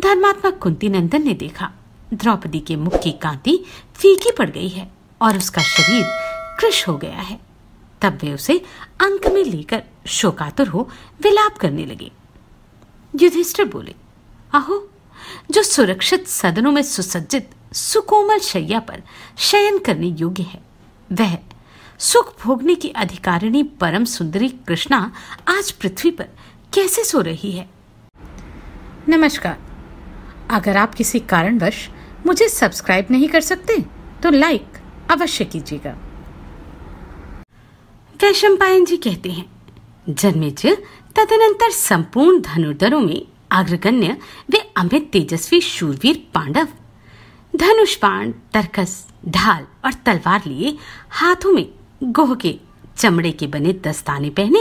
धर्मात्मा कुंती नंदन ने देखा द्रौपदी के मुख की कांति फीकी पड़ गई है और उसका शरीर कृष हो गया है तब वे उसे अंक में लेकर शोकातुर हो विलाप करने लगे युधिष्ठिर बोले आहो जो सुरक्षित सदनों में सुसज्जित सुकोमल शैया पर शयन करने योग्य है वह सुख भोगने की अधिकारिणी परम सुंदरी कृष्णा आज पृथ्वी पर कैसे सो रही है नमस्कार अगर आप किसी कारणवश मुझे सब्सक्राइब नहीं कर सकते तो लाइक अवश्य कीजिएगा वैशम पायन जी कहते हैं जन्मेज तदनंतर संपूर्ण धनुर्धरों में अग्रगण्य वे अमित तेजस्वी शूरवीर पांडव धनुष बाण तरकस ढाल और तलवार लिए हाथों में गोह के चमड़े के बने दस्ताने पहने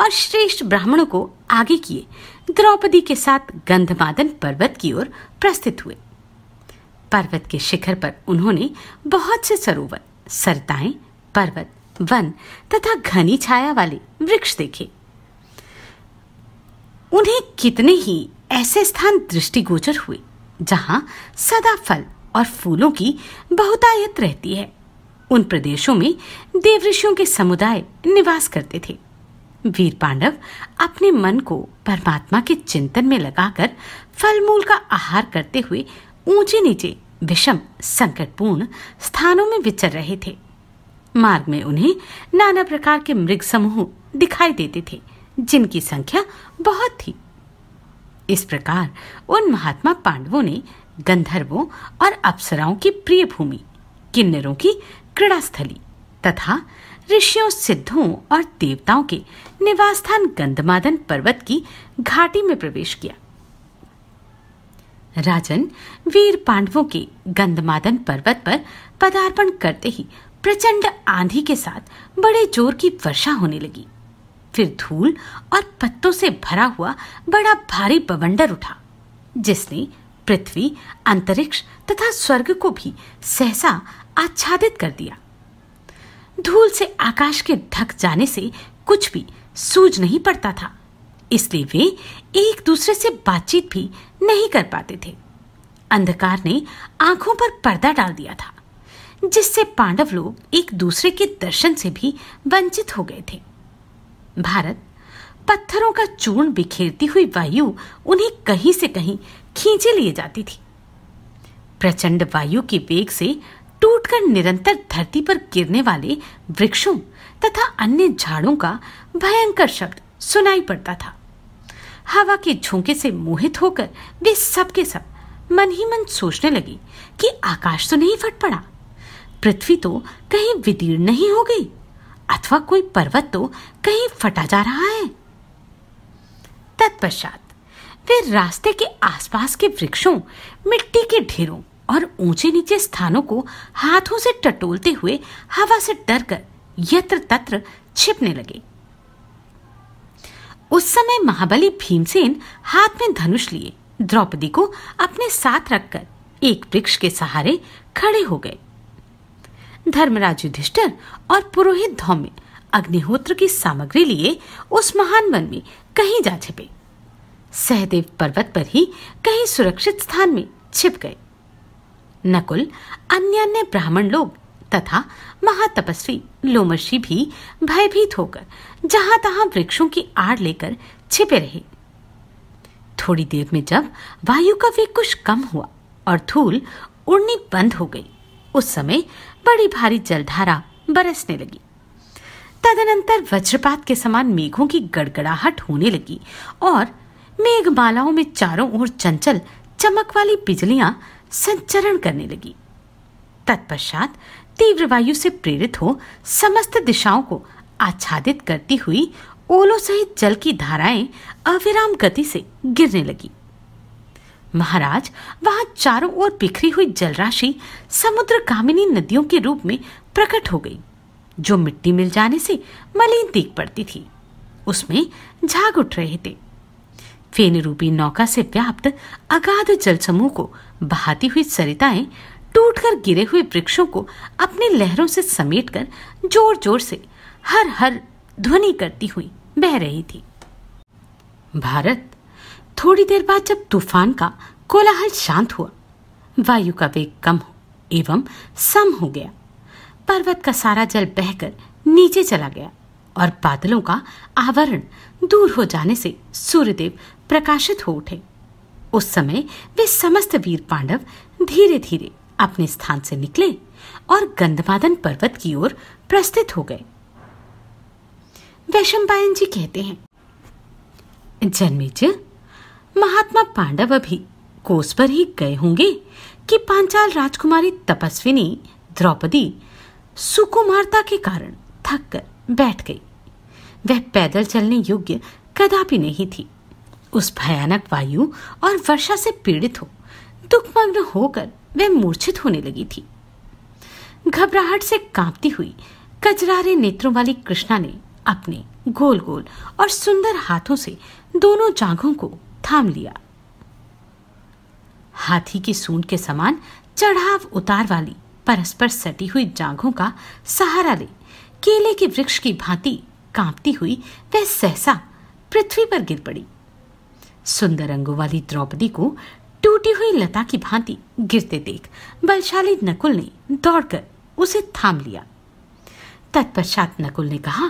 और श्रेष्ठ ब्राह्मणों को आगे किए द्रौपदी के साथ गंधमादन पर्वत की ओर प्रस्थित हुए पर्वत के शिखर पर उन्होंने बहुत से सरोवर सरताएं पर्वत वन तथा घनी छाया वाले वृक्ष देखे उन्हें कितने ही ऐसे स्थान दृष्टिगोचर हुए जहां सदा फल और फूलों की बहुतायत रहती है उन प्रदेशों में देव ऋषियों के समुदाय निवास करते थे वीर पांडव अपने मन को परमात्मा के चिंतन में लगाकर फल मूल का आहार करते हुए ऊंचे नीचे विषम संकटपूर्ण स्थानों में विचर रहे थे मार्ग में उन्हें नाना प्रकार के मृग समूह दिखाई देते थे जिनकी संख्या बहुत थी इस प्रकार उन महात्मा पांडवों ने गंधर्वों और अप्सराओं की प्रिय भूमि किन्नरों की क्रीड़ास्थली तथा ऋषियों सिद्धों और देवताओं के निवास स्थान गंधमादन पर्वत की घाटी में प्रवेश किया राजन वीर पांडवों के गंधमादन पर्वत पर पदार्पण करते ही प्रचंड आंधी के साथ बड़े जोर की वर्षा होने लगी फिर धूल और पत्तों से भरा हुआ बड़ा भारी बवंडर उठा जिसने पृथ्वी अंतरिक्ष तथा स्वर्ग को भी सहसा आच्छादित कर दिया धूल से आकाश के ढक जाने से कुछ भी सूझ नहीं पड़ता था इसलिए वे एक दूसरे से बातचीत भी नहीं कर पाते थे अंधकार ने आंखों पर पर्दा डाल दिया था जिससे पांडव लोग एक दूसरे के दर्शन से भी वंचित हो गए थे भारत पत्थरों का चूर्ण बिखेरती हुई वायु उन्हें कहीं से कहीं खींचे लिए जाती थी प्रचंड वायु के वेग से टूटकर निरंतर धरती पर गिरने वाले वृक्षों तथा अन्य झाड़ों का भयंकर शब्द सुनाई पड़ता था हवा के झोंके से मोहित होकर वे सबके सब मन ही मन सोचने लगी कि आकाश तो नहीं फट पड़ा पृथ्वी तो कहीं विदीर्ण नहीं हो गई अथवा कोई पर्वत तो कहीं फटा जा रहा है तत्पश्चात वे रास्ते के आसपास के वृक्षों मिट्टी के ढेरों और ऊंचे नीचे स्थानों को हाथों से टटोलते हुए हवा से कर यत्र तत्र छिपने लगे उस समय महाबली भीमसेन हाथ में धनुष लिए द्रौपदी को अपने साथ रखकर एक वृक्ष के सहारे खड़े हो गए धर्मराज युधिष्ठर और पुरोहित धौम्य अग्निहोत्र की सामग्री लिए उस महान वन में कहीं जा छिपे सहदेव पर्वत पर ही कहीं सुरक्षित स्थान में छिप गए नकुल अन्य अन्य ब्राह्मण लोग तथा महातपस्वी लोमर्षि भी भयभीत होकर जहां तहां वृक्षों की आड़ लेकर छिपे रहे थोड़ी देर में जब वायु का वेग कुछ कम हुआ और धूल उड़नी बंद हो गई उस समय बड़ी भारी जलधारा बरसने लगी तदनंतर वज्रपात के समान मेघों की गड़गड़ाहट होने लगी और मेघमालाओं में चारों ओर चंचल चमक वाली बिजलियां संचरण करने लगी तत्पश्चात तीव्र वायु से प्रेरित हो समस्त दिशाओं को आच्छादित करती हुई ओलों सहित जल की धाराएं अविराम गति से गिरने लगी महाराज वहां चारों ओर बिखरी हुई जलराशि समुद्र कामिनी नदियों के रूप में प्रकट हो गई जो मिट्टी मिल जाने से मलिन दीख पड़ती थी उसमें झाग उठ रहे थे फेन रूपी नौका से व्याप्त अगाध जल समूह को बहाती हुई सरिताएं टूटकर गिरे हुए वृक्षों को अपने लहरों से समेटकर जोर जोर से हर हर ध्वनि करती हुई बह रही थी भारत थोड़ी देर बाद जब तूफान का कोलाहल शांत हुआ वायु का वेग कम एवं सम हो गया पर्वत का सारा जल बहकर नीचे चला गया और बादलों का आवरण दूर हो जाने से सूर्यदेव प्रकाशित हो उठे उस समय वे समस्त वीर पांडव धीरे धीरे अपने स्थान से निकले और गंधमादन पर्वत की ओर प्रस्थित हो गए वैशंपायन जी कहते हैं जन्मेजय महात्मा पांडव अभी कोस पर ही गए होंगे कि पांचाल राजकुमारी तपस्विनी द्रौपदी सुकुमारता के कारण थक कर बैठ गई वह पैदल चलने योग्य कदापि नहीं थी उस भयानक वायु और वर्षा से पीड़ित हो दुखमग्न होकर वह मूर्छित होने लगी थी घबराहट से कांपती हुई कजरारे नेत्रों वाली कृष्णा ने अपने गोल गोल और सुंदर हाथों से दोनों जांघों को थाम लिया हाथी की सूंड के समान चढ़ाव उतार वाली परस्पर सटी हुई जांघों का सहारा ले केले के वृक्ष की भांति कांपती हुई वह सहसा पृथ्वी पर गिर पड़ी सुंदर अंगों वाली द्रौपदी को टूटी हुई लता की भांति गिरते देख बलशाली नकुल ने दौड़कर उसे थाम लिया तत्पश्चात नकुल ने कहा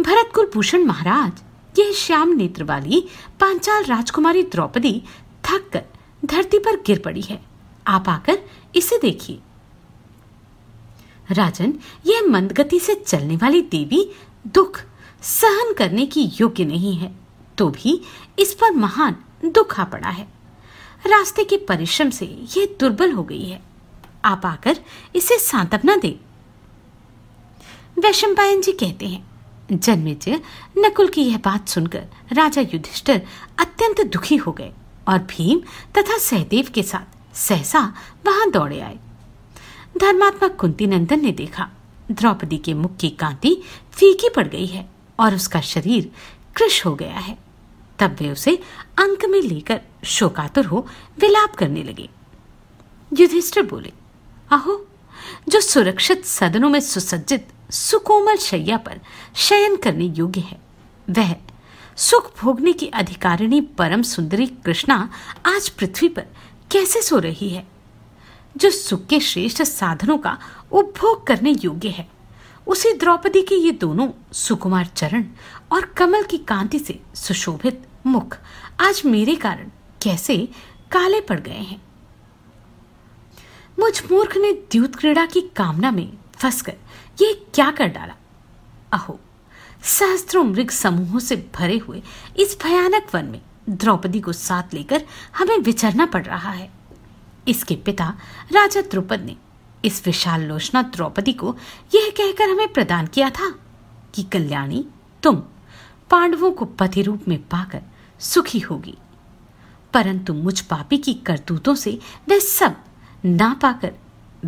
भरत कुलभूषण महाराज यह श्याम नेत्र वाली पांचाल राजकुमारी द्रौपदी थक कर धरती पर गिर पड़ी है आप आकर इसे देखिए राजन यह मंदगति से चलने वाली देवी दुख सहन करने की योग्य नहीं है तो भी इस पर महान दुख आ पड़ा है रास्ते के परिश्रम से यह दुर्बल हो गई है आप आकर इसे सांत्वना दे वैशंपायन जी कहते हैं जन्मेजय नकुल की यह बात सुनकर राजा युधिष्ठर अत्यंत दुखी हो गए और भीम तथा सहदेव के साथ सहसा वहां दौड़े आए धर्मात्मा कुंती नंदन ने देखा द्रौपदी के मुख की कांति फीकी पड़ गई है और उसका शरीर कृष हो गया है तब वे उसे अंक में लेकर शोकातुर हो विलाप करने लगे युधिष्ठिर बोले आहो जो सुरक्षित सदनों में सुसज्जित सुकोमल शैया पर शयन करने योग्य है वह सुख भोगने की अधिकारिणी परम सुंदरी कृष्णा आज पृथ्वी पर कैसे सो रही है जो सुख के श्रेष्ठ साधनों का उपभोग करने योग्य है उसे द्रौपदी के ये दोनों सुकुमार चरण और कमल की कांति से सुशोभित मुख आज मेरे कारण कैसे काले पड़ गए हैं मुझ मूर्ख ने द्यूत क्रीड़ा की कामना में फंसकर ये क्या कर डाला अहो सहस्त्रों मृग समूहों से भरे हुए इस भयानक वन में द्रौपदी को साथ लेकर हमें विचरना पड़ रहा है इसके पिता राजा द्रुपद ने इस विशाल लोचना द्रौपदी को यह कहकर हमें प्रदान किया था कि कल्याणी तुम पांडवों को पति रूप में पाकर सुखी होगी परंतु मुझ पापी की करतूतों से वह सब ना पाकर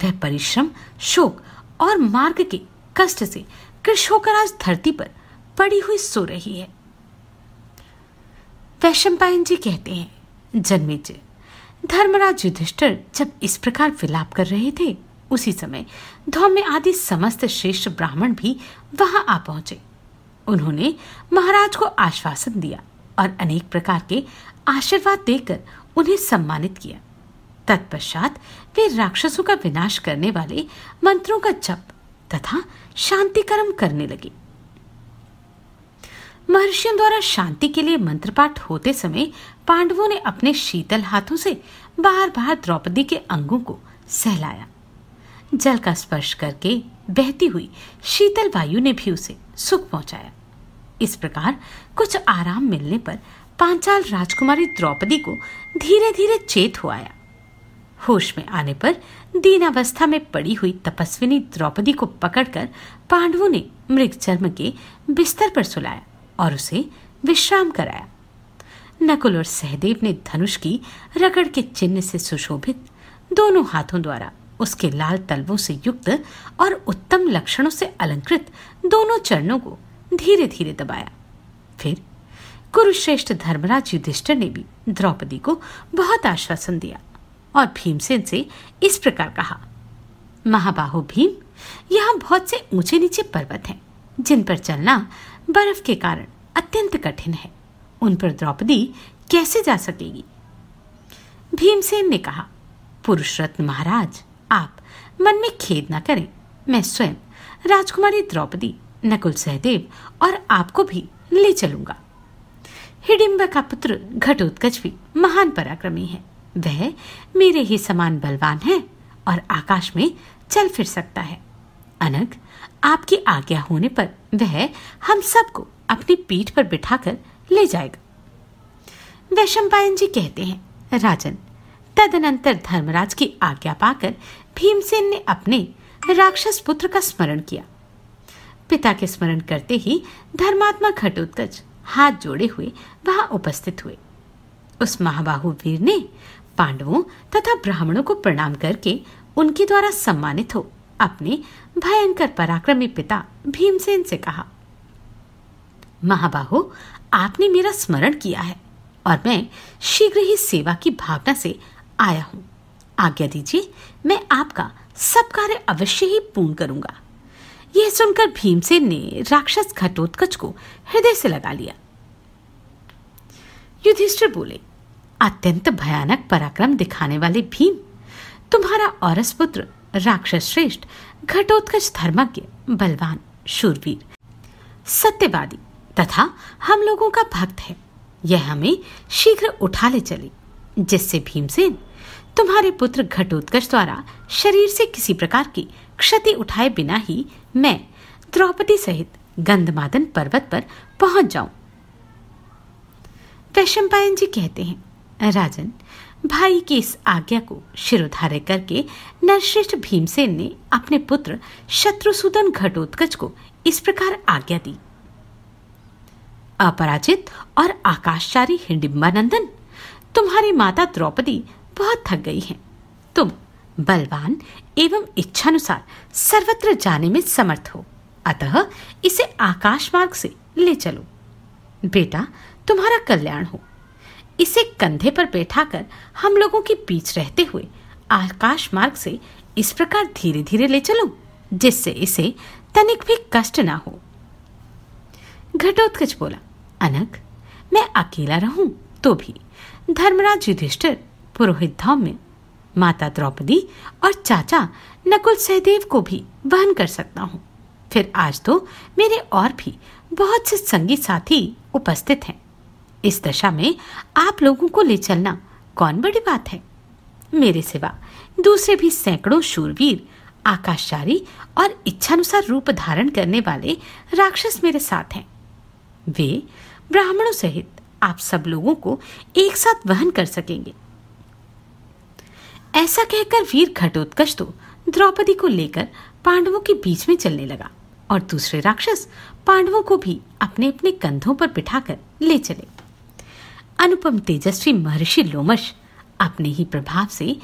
वह परिश्रम शोक और मार्ग के कष्ट से कृष होकर आज धरती पर पड़ी हुई सो रही है वैशंपायन जी कहते हैं जन्मेजय धर्मराज युधिष्ठर जब इस प्रकार विलाप कर रहे थे उसी समय धौम्य आदि समस्त श्रेष्ठ ब्राह्मण भी वहां आ पहुंचे उन्होंने महाराज को आश्वासन दिया और अनेक प्रकार के आशीर्वाद देकर उन्हें सम्मानित किया तत्पश्चात वे राक्षसों का विनाश करने वाले मंत्रों का जप तथा शांति कर्म करने लगे महर्षियों द्वारा शांति के लिए मंत्र पाठ होते समय पांडवों ने अपने शीतल हाथों से बार बार द्रौपदी के अंगों को सहलाया जल का स्पर्श करके बहती हुई शीतल वायु ने भी उसे सुख पहुंचाया इस प्रकार कुछ आराम मिलने पर पांचाल राजकुमारी द्रौपदी को धीरे धीरे चेत हो आया होश में आने पर अवस्था में पड़ी हुई तपस्विनी द्रौपदी को पकड़कर पांडवों ने मृग चर्म के बिस्तर पर सुलाया और उसे विश्राम कराया नकुल और सहदेव ने धनुष की रगड़ के चिन्ह से सुशोभित दोनों हाथों द्वारा उसके लाल तलवों से युक्त और उत्तम लक्षणों से अलंकृत दोनों चरणों को धीरे धीरे दबाया फिर कुरुश्रेष्ठ धर्मराज युधिष्ठर ने भी द्रौपदी को बहुत आश्वासन दिया और भीमसेन से इस प्रकार कहा महाबाहु भीम यहाँ बहुत से ऊंचे नीचे पर्वत हैं जिन पर चलना बर्फ के कारण अत्यंत कठिन है उन पर द्रौपदी कैसे जा सकेगी भीमसेन ने कहा पुरुष रत्न महाराज आप मन में खेद ना करें मैं स्वयं राजकुमारी द्रौपदी नकुल सहदेव और आपको भी ले चलूंगा हिडिम्बा का पुत्र घटोत्कच भी महान पराक्रमी है वह मेरे ही समान बलवान है और आकाश में चल फिर सकता है अनग आपकी आज्ञा होने पर वह हम सबको अपनी पीठ पर बिठाकर ले जाएगा वैशंपायन जी कहते हैं राजन तदनंतर धर्मराज की आज्ञा पाकर भीमसेन ने अपने राक्षस पुत्र का स्मरण किया पिता के स्मरण करते ही धर्मात्मा घटोत्कच हाथ जोड़े हुए वहां उपस्थित हुए उस महाबाहु वीर ने पांडवों तथा ब्राह्मणों को प्रणाम करके उनके द्वारा सम्मानित हो अपने भयंकर पराक्रमी पिता भीमसेन से कहा महाबाहु आपने मेरा स्मरण किया है और मैं शीघ्र ही सेवा की भावना से आया हूं आज्ञा दीजिए मैं आपका सब कार्य अवश्य ही पूर्ण करूंगा यह सुनकर भीमसेन ने राक्षस घटोत्कच को हृदय से लगा लिया युधिष्ठिर बोले अत्यंत भयानक पराक्रम दिखाने वाले भीम तुम्हारा औरस पुत्र राक्षस श्रेष्ठ घटोत्कच धर्मज्ञ बलवान शूरवीर सत्यवादी तथा हम लोगों का भक्त है यह हमें शीघ्र उठा ले चले जिससे भीमसेन तुम्हारे पुत्र घटोत्कच द्वारा शरीर से किसी प्रकार की क्षति उठाए बिना ही मैं द्रौपदी सहित गंधमादन पर्वत पर पहुंच जाऊं वैशंपायन जी कहते हैं राजन भाई की इस आज्ञा को शिरोधार्य करके नरश्रेष्ठ भीमसेन ने अपने पुत्र शत्रुसूदन घटोत्कच को इस प्रकार आज्ञा दी अपराजित और आकाशचारी हिंडिबानंदन तुम्हारी माता द्रौपदी बहुत थक गई हैं तुम बलवान एवं इच्छानुसार सर्वत्र जाने में समर्थ हो अतः इसे आकाश मार्ग से ले चलो बेटा तुम्हारा कल्याण हो इसे कंधे पर बैठाकर हम लोगों के बीच रहते हुए आकाश मार्ग से इस प्रकार धीरे धीरे ले चलो जिससे इसे तनिक भी कष्ट ना हो घटोत्कच बोला अनक मैं अकेला रहूं तो भी धर्मराज युधिष्ठिर पुरोहित धाम में माता द्रौपदी और चाचा नकुल सहदेव को भी वहन कर सकता हूँ फिर आज तो मेरे और भी बहुत से संगी साथी उपस्थित हैं इस दशा में आप लोगों को ले चलना कौन बड़ी बात है मेरे सिवा दूसरे भी सैकड़ों शूरवीर आकाशचारी और इच्छानुसार रूप धारण करने वाले राक्षस मेरे साथ हैं वे ब्राह्मणों सहित आप सब लोगों को एक साथ वहन कर सकेंगे ऐसा कहकर वीर घटोत्कच तो द्रौपदी को लेकर पांडवों के बीच में चलने लगा और दूसरे राक्षस पांडवों को भी अपने अपने कंधों पर बिठाकर ले चले अनुपम तेजस्वी महर्षि लोमश अपने ही प्रभाव से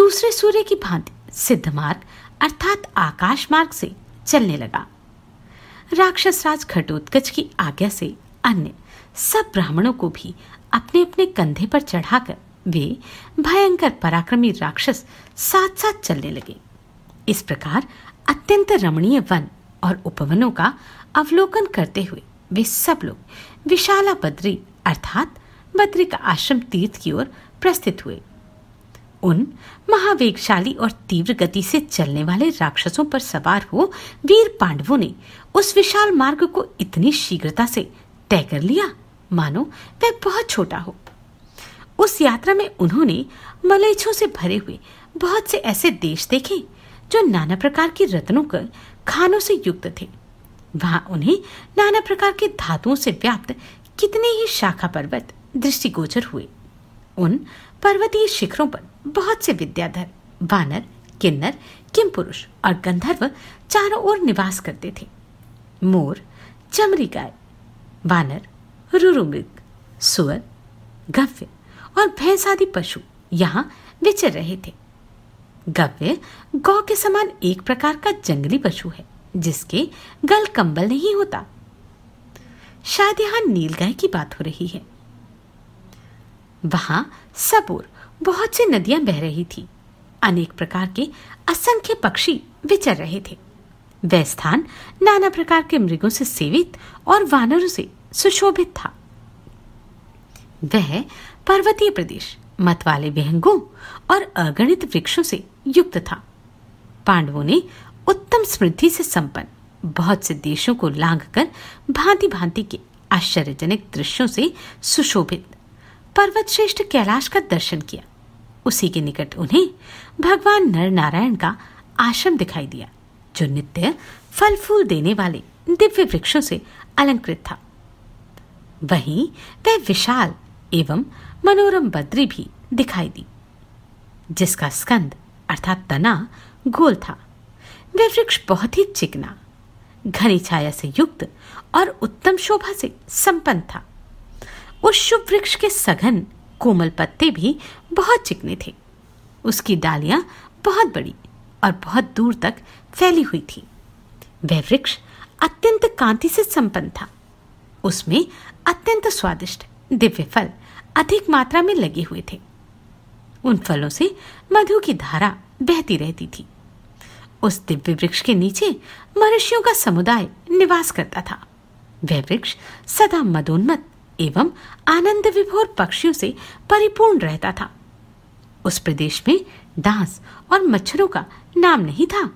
दूसरे सूर्य की भांति सिद्ध मार्ग अर्थात आकाश मार्ग से चलने लगा राक्षस राज घटोत्कच की आज्ञा से अन्य सब ब्राह्मणों को भी अपने अपने कंधे पर चढ़ाकर वे भयंकर पराक्रमी राक्षस साथ साथ चलने लगे इस प्रकार अत्यंत रमणीय वन और उपवनों का अवलोकन करते हुए वे सब लोग विशाला बद्री अर्थात बद्री का आश्रम तीर्थ की ओर प्रस्थित हुए उन महावेगशाली और तीव्र गति से चलने वाले राक्षसों पर सवार हो वीर पांडवों ने उस विशाल मार्ग को इतनी शीघ्रता से तय कर लिया मानो वह बहुत छोटा हो उस यात्रा में उन्होंने मलेच्छों से भरे हुए बहुत से ऐसे देश देखे जो नाना प्रकार के रत्नों कर खानों से युक्त थे वहां उन्हें नाना प्रकार के धातुओं से व्याप्त कितने ही शाखा पर्वत दृष्टिगोचर हुए उन पर्वतीय शिखरों पर बहुत से विद्याधर वानर किन्नर किम पुरुष और गंधर्व चारों ओर निवास करते थे मोर चमरी गाय वानर रुरुमृग सुअर गव्य और भैंस आदि पशु यहाँ विचर रहे थे गव्य गौ के समान एक प्रकार का जंगली पशु है जिसके गल कंबल नहीं होता शायद यहाँ नीलगाय की बात हो रही है वहां सबूर बहुत सी नदियां बह रही थी अनेक प्रकार के असंख्य पक्षी विचर रहे थे वह स्थान नाना प्रकार के मृगों से सेवित और वानरों से सुशोभित था वह पर्वतीय प्रदेश मतवाले विहंगों और अगणित वृक्षों से युक्त था पांडवों ने उत्तम समृद्धि से संपन्न बहुत से देशों को लांघ कर भांति भांति के आश्चर्यजनक दृश्यों से सुशोभित पर्वत श्रेष्ठ कैलाश का दर्शन किया उसी के निकट उन्हें भगवान नर नारायण का आश्रम दिखाई दिया जो नित्य फल फूल देने वाले दिव्य वृक्षों से अलंकृत था वहीं वह विशाल एवं मनोरम बद्री भी दिखाई दी जिसका स्कंद अर्थात तना गोल था वह वृक्ष बहुत ही चिकना घनी छाया से युक्त और उत्तम शोभा से संपन्न था उस शुभ वृक्ष के सघन कोमल पत्ते भी बहुत चिकने थे उसकी डालियां बहुत बड़ी और बहुत दूर तक फैली हुई थी वह वृक्ष अत्यंत कांति से संपन्न था उसमें अत्यंत स्वादिष्ट दिव्य फल अधिक मात्रा में लगे हुए थे उन फलों से मधु की धारा बहती रहती थी उस दिव्य वृक्ष के नीचे मनुष्यों का समुदाय निवास करता था वह वृक्ष सदा मदोन्मत एवं आनंद विभोर पक्षियों से परिपूर्ण रहता था उस प्रदेश में डांस और मच्छरों का नाम नहीं था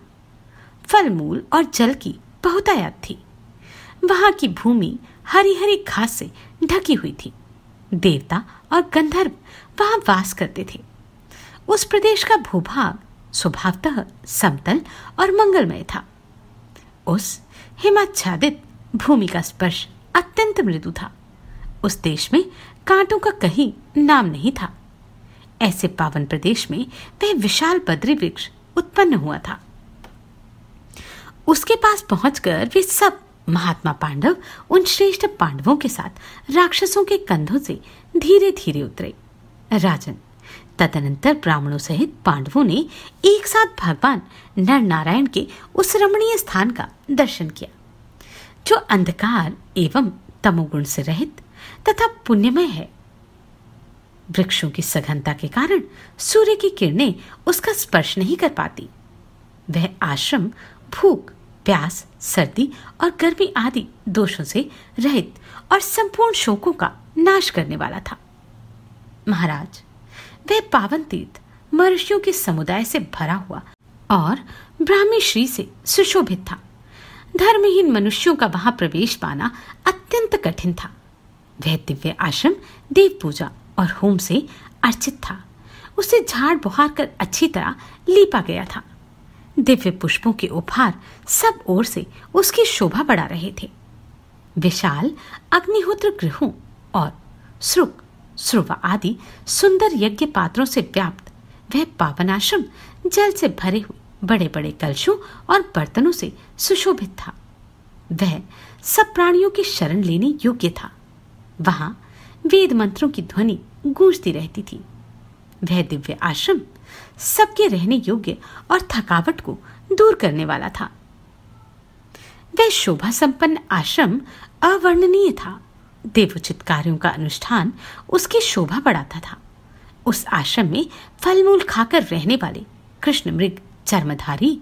फल मूल और जल की बहुतायात थी वहां की भूमि हरी हरी घास से ढकी हुई थी देवता और गंधर्व वहां वास करते थे उस प्रदेश का भूभाग स्वभावतः समतल और मंगलमय था उस हिमाच्छादित भूमि का स्पर्श अत्यंत मृदु था उस देश में कांटों का कहीं नाम नहीं था ऐसे पावन प्रदेश में वह विशाल बद्री वृक्ष उत्पन्न हुआ था उसके पास पहुंचकर वे सब महात्मा पांडव उन श्रेष्ठ पांडवों के साथ राक्षसों के कंधों से धीरे धीरे उतरे राजन तदनंतर ब्राह्मणों सहित पांडवों ने एक साथ भगवान नर नारायण के उस रमणीय स्थान का दर्शन किया जो अंधकार एवं तमोगुण से रहित तथा पुण्यमय है वृक्षों की सघनता के कारण सूर्य की किरणें उसका स्पर्श नहीं कर पाती वह आश्रम भूख प्यास सर्दी और गर्मी आदि दोषों से रहित और संपूर्ण शोकों का नाश करने वाला था महाराज वह पावन तीर्थ मनुष्यों के समुदाय से भरा हुआ और ब्राह्मी श्री से सुशोभित था धर्महीन मनुष्यों का वहां प्रवेश पाना अत्यंत कठिन था वह दिव्य आश्रम देव पूजा और होम से अर्चित था उसे झाड़ बुहार कर अच्छी तरह लीपा गया था दिव्य पुष्पों के उपहार सब ओर से उसकी शोभा बढ़ा रहे थे विशाल अग्निहोत्र गृहों और श्रुक श्रुव आदि सुंदर यज्ञ पात्रों से व्याप्त वह पावनाश्रम जल से भरे हुए बड़े बड़े कलशों और बर्तनों से सुशोभित था वह सब प्राणियों की शरण लेने योग्य था वहां वेद मंत्रों की ध्वनि गूंजती रहती थी वह दिव्य आश्रम सबके रहने योग्य और थकावट को दूर करने वाला था वह शोभा संपन्न आश्रम अवर्णनीय था देवोचित कार्यों का अनुष्ठान उसकी शोभा बढ़ाता था उस आश्रम में फल मूल खाकर रहने वाले कृष्ण मृग चर्मधारी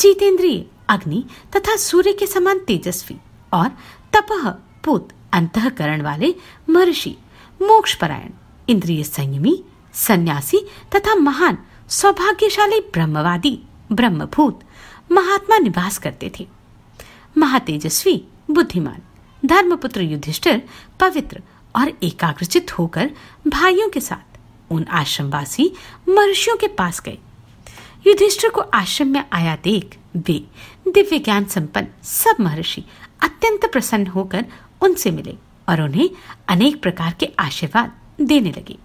जितेंद्रिय अग्नि तथा सूर्य के समान तेजस्वी और तपह पुत अंतकरण वाले महर्षि मोक्षपरायण इंद्रिय संयमी सन्यासी तथा महान सौभाग्यशाली ब्रह्मवादी ब्रह्मभूत महात्मा निवास करते थे महातेजस्वी बुद्धिमान धर्मपुत्र युधिष्ठिर पवित्र और एकाग्रचित होकर भाइयों के साथ उन आश्रमवासी मनुष्यों के पास गए युधिष्ठिर को आश्रम में आया देख वे दिव्य ज्ञान संपन्न सब महर्षि अत्यंत प्रसन्न होकर उनसे मिले और उन्हें अनेक प्रकार के आशीर्वाद देने लगे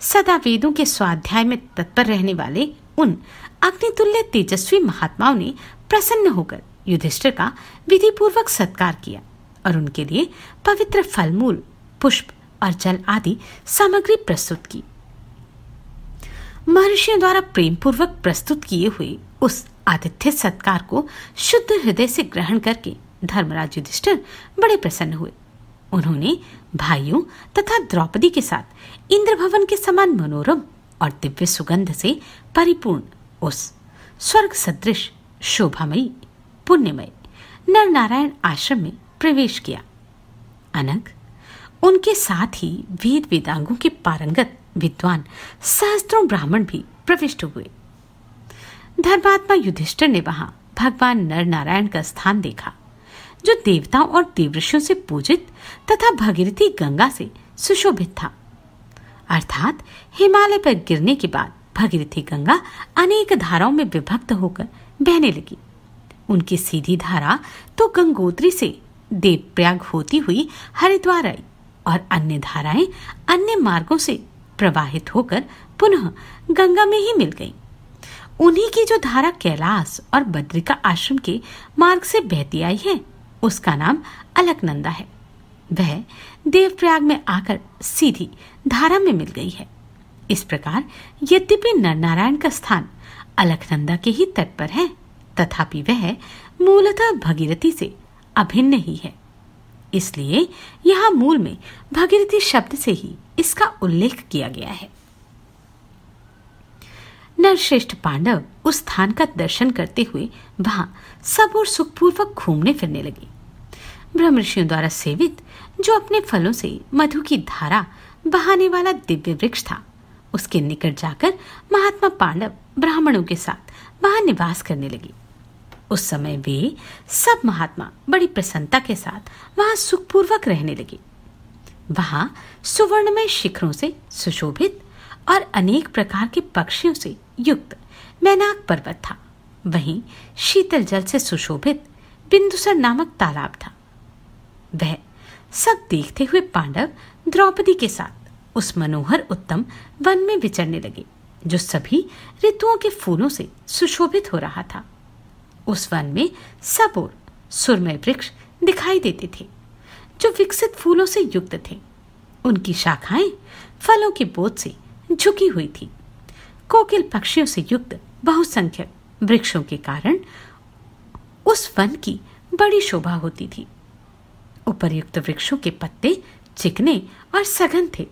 सदा वेदों के स्वाध्याय में तत्पर रहने वाले उन अग्नितुल्य तेजस्वी महात्माओं ने प्रसन्न होकर युधिष्ठिर का विधि पूर्वक सत्कार किया और उनके लिए पवित्र फलमूल पुष्प और जल आदि सामग्री प्रस्तुत की महर्षियों द्वारा प्रेम पूर्वक प्रस्तुत किए हुए उस आतिथ्य सत्कार को शुद्ध हृदय से ग्रहण करके धर्मराज युधिष्ठिर बड़े प्रसन्न हुए उन्होंने भाइयों तथा द्रौपदी के साथ इंद्र भवन के समान मनोरम और दिव्य सुगंध से परिपूर्ण उस स्वर्ग सदृश शोभामयी पुण्यमय नर नारायण आश्रम में प्रवेश किया अनग उनके साथ ही वेद वेदांगों के पारंगत विद्वान सहस्त्रों ब्राह्मण भी प्रविष्ट हुए धर्मात्मा युधिष्ठर ने वहां भगवान नर नारायण का स्थान देखा जो देवताओं और देवऋषियों से पूजित तथा भगीरथी गंगा से सुशोभित था अर्थात हिमालय पर गिरने के बाद भगीरथी गंगा अनेक धाराओं में विभक्त होकर बहने लगी उनकी सीधी धारा तो गंगोत्री से देवप्रयाग होती हुई हरिद्वार आई और अन्य धाराएं अन्य मार्गों से प्रवाहित होकर पुनः गंगा में ही मिल गईं। उन्हीं की जो धारा कैलाश और बद्रिका आश्रम के मार्ग से बहती आई है उसका नाम अलकनंदा है वह देवप्रयाग में आकर सीधी धारा में मिल गई है इस प्रकार यद्यपि नरनारायण का स्थान अलकनंदा के ही तट पर है तथापि वह मूलतः भगीरथी से अभिन्न ही है इसलिए यहाँ मूल में भगीरथी शब्द से ही इसका उल्लेख किया गया है नरश्रेष्ठ पांडव उस स्थान का दर्शन करते हुए वहां सब और सुखपूर्वक घूमने फिरने लगे ब्रह्म ऋषियों द्वारा सेवित जो अपने फलों से मधु की धारा बहाने वाला दिव्य वृक्ष था उसके निकट जाकर महात्मा पांडव ब्राह्मणों के साथ वहां निवास करने लगी उस समय वे सब महात्मा बड़ी प्रसन्नता के साथ वहां सुखपूर्वक रहने लगे वहां सुवर्णमय शिखरों से सुशोभित और अनेक प्रकार के पक्षियों से युक्त मैनाक पर्वत था वहीं शीतल जल से सुशोभित बिंदुसर नामक तालाब था वह सब देखते हुए पांडव द्रौपदी के साथ उस मनोहर उत्तम वन में विचरने लगे जो सभी ऋतुओं के फूलों से सुशोभित हो रहा था उस वन में सब और सुरमय वृक्ष दिखाई देते थे जो विकसित फूलों से युक्त थे उनकी शाखाएं फलों के बोध से झुकी हुई थी कोकिल पक्षियों से युक्त बहुसंख्यक वृक्षों के कारण उस वन की बड़ी शोभा होती थी उपर्युक्त वृक्षों के पत्ते चिकने और सघन थे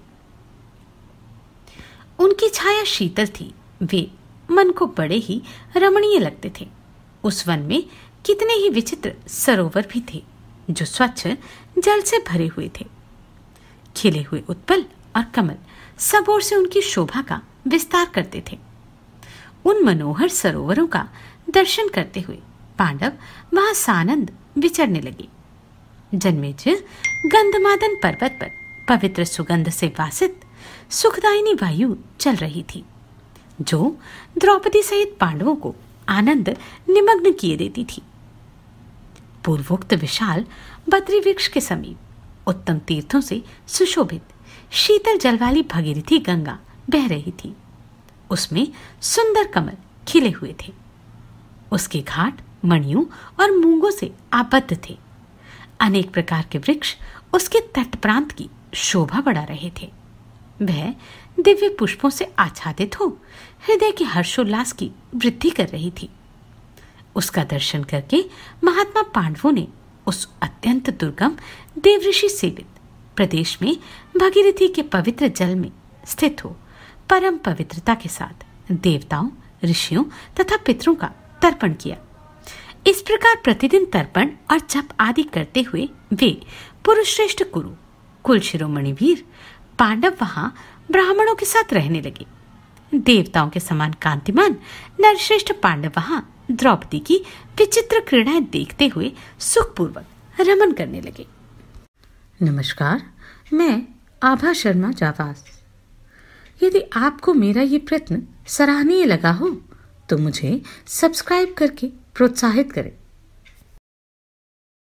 उनकी छाया शीतल थी वे मन को बड़े ही रमणीय लगते थे उस वन में कितने ही विचित्र सरोवर भी थे जो स्वच्छ जल से भरे हुए थे खिले हुए उत्पल और कमल सब ओर से उनकी शोभा का विस्तार करते थे उन मनोहर सरोवरों का दर्शन करते हुए पांडव वहां सानंद विचरने लगे जन्मेज गंधमादन पर्वत पर पवित्र सुगंध से वासित सुखदायिनी वायु चल रही थी जो द्रौपदी सहित पांडवों को आनंद निमग्न किए देती थी पूर्वोक्त विशाल बद्री वृक्ष के समीप उत्तम तीर्थों से सुशोभित शीतल जल वाली भगीरथी गंगा बह रही थी उसमें सुंदर कमल खिले हुए थे उसके घाट मणियों और मूंगों से आबद्ध थे अनेक प्रकार के वृक्ष उसके तट प्रांत की शोभा बढ़ा रहे थे वह दिव्य पुष्पों से आच्छादित हो हृदय के हर्षोल्लास की वृद्धि कर रही थी उसका दर्शन करके महात्मा पांडवों ने उस अत्यंत दुर्गम देवऋषि सेवित प्रदेश में भगीरथी के पवित्र जल में स्थित हो परम पवित्रता के साथ देवताओं ऋषियों तथा पितरों का तर्पण किया इस प्रकार प्रतिदिन तर्पण और जप आदि करते हुए वे पुरुष श्रेष्ठ कुरु कुल शिरोमणि वीर पांडव वहां ब्राह्मणों के साथ रहने लगे देवताओं के समान कांतिमान नरश्रेष्ठ पांडव वहां द्रौपदी की विचित्र क्रीड़ाएं देखते हुए सुखपूर्वक रमन करने लगे नमस्कार मैं आभा शर्मा जावास यदि आपको मेरा ये प्रयत्न सराहनीय लगा हो तो मुझे सब्सक्राइब करके प्रोत्साहित करें